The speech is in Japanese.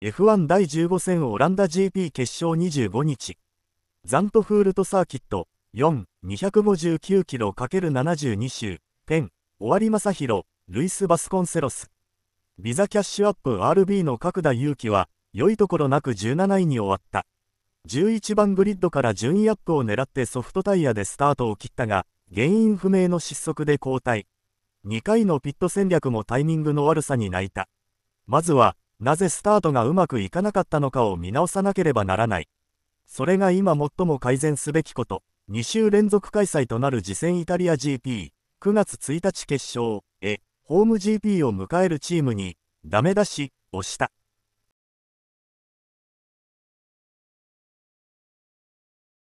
F1 第15戦オランダ GP 決勝25日ザントフールトサーキット4259キロ ×72 周ペン尾張正宏ルイス・バスコンセロスビザキャッシュアップ RB の角田裕樹は良いところなく17位に終わった11番グリッドから順位アップを狙ってソフトタイヤでスタートを切ったが原因不明の失速で交代2回のピット戦略もタイミングの悪さに泣いたまずはなぜスタートがうまくいかなかったのかを見直さなければならない。それが今最も改善すべきこと。2週連続開催となる次戦イタリア GP、9月1日決勝へ、ホーム GP を迎えるチームに、ダメ出しをした。